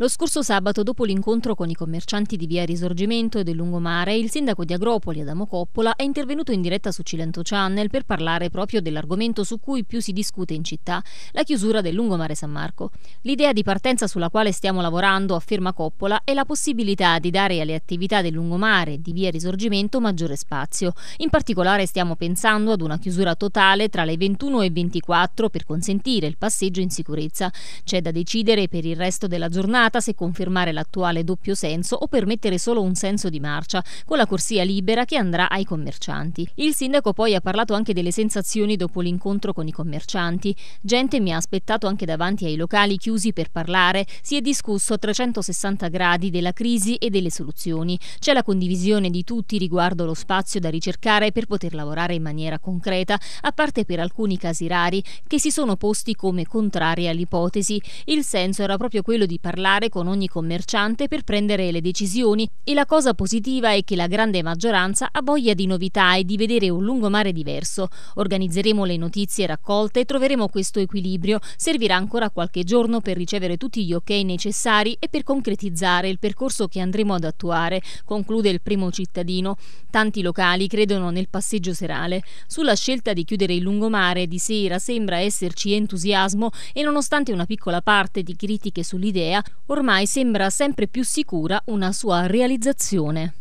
Lo scorso sabato, dopo l'incontro con i commercianti di via Risorgimento e del Lungomare, il sindaco di Agropoli, Adamo Coppola, è intervenuto in diretta su Cilento Channel per parlare proprio dell'argomento su cui più si discute in città, la chiusura del Lungomare San Marco. L'idea di partenza sulla quale stiamo lavorando, afferma Coppola, è la possibilità di dare alle attività del Lungomare e di via Risorgimento maggiore spazio. In particolare stiamo pensando ad una chiusura totale tra le 21 e 24 per consentire il passeggio in sicurezza. C'è da decidere per il resto della giornata valutata se confermare l'attuale doppio senso o permettere solo un senso di marcia, con la corsia libera che andrà ai commercianti. Il sindaco poi ha parlato anche delle sensazioni dopo l'incontro con i commercianti. Gente mi ha aspettato anche davanti ai locali chiusi per parlare, si è discusso a 360 gradi della crisi e delle soluzioni. C'è la condivisione di tutti riguardo lo spazio da ricercare per poter lavorare in maniera concreta, a parte per alcuni casi rari che si sono posti come contrari all'ipotesi. Il senso era proprio quello di parlare parlare con ogni commerciante per prendere le decisioni e la cosa positiva è che la grande maggioranza ha voglia di novità e di vedere un lungomare diverso. Organizzeremo le notizie raccolte e troveremo questo equilibrio. Servirà ancora qualche giorno per ricevere tutti gli ok necessari e per concretizzare il percorso che andremo ad attuare, conclude il primo cittadino. Tanti locali credono nel passeggio serale. Sulla scelta di chiudere il lungomare di sera sembra esserci entusiasmo e nonostante una piccola parte di critiche sull'idea, ormai sembra sempre più sicura una sua realizzazione.